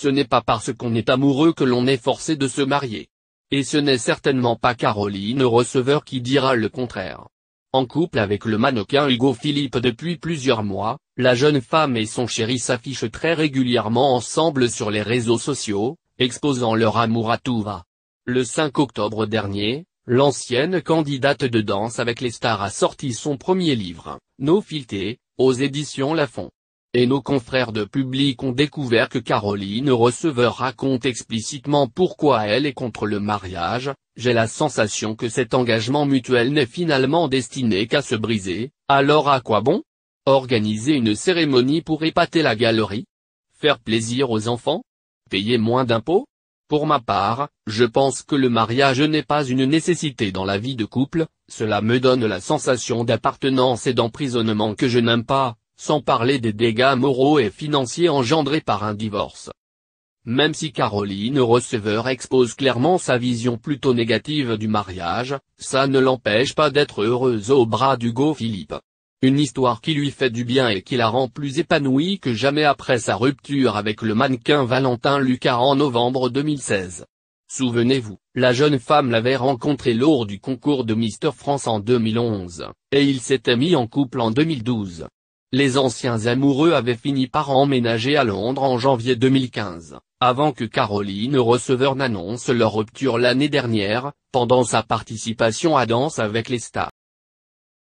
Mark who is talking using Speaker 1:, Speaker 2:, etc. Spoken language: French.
Speaker 1: Ce n'est pas parce qu'on est amoureux que l'on est forcé de se marier. Et ce n'est certainement pas Caroline Receveur qui dira le contraire. En couple avec le mannequin Hugo Philippe depuis plusieurs mois, la jeune femme et son chéri s'affichent très régulièrement ensemble sur les réseaux sociaux, exposant leur amour à tout va. Le 5 octobre dernier, l'ancienne candidate de danse avec les stars a sorti son premier livre, No Filté, aux éditions Lafon et nos confrères de public ont découvert que Caroline Receveur raconte explicitement pourquoi elle est contre le mariage, j'ai la sensation que cet engagement mutuel n'est finalement destiné qu'à se briser, alors à quoi bon Organiser une cérémonie pour épater la galerie Faire plaisir aux enfants Payer moins d'impôts Pour ma part, je pense que le mariage n'est pas une nécessité dans la vie de couple, cela me donne la sensation d'appartenance et d'emprisonnement que je n'aime pas, sans parler des dégâts moraux et financiers engendrés par un divorce. Même si Caroline Receveur expose clairement sa vision plutôt négative du mariage, ça ne l'empêche pas d'être heureuse au bras d'Hugo Philippe. Une histoire qui lui fait du bien et qui la rend plus épanouie que jamais après sa rupture avec le mannequin Valentin Lucas en novembre 2016. Souvenez-vous, la jeune femme l'avait rencontré lors du concours de Mister France en 2011, et ils s'étaient mis en couple en 2012. Les anciens amoureux avaient fini par emménager à Londres en janvier 2015, avant que Caroline Receveur n'annonce leur rupture l'année dernière, pendant sa participation à Danse avec les stars.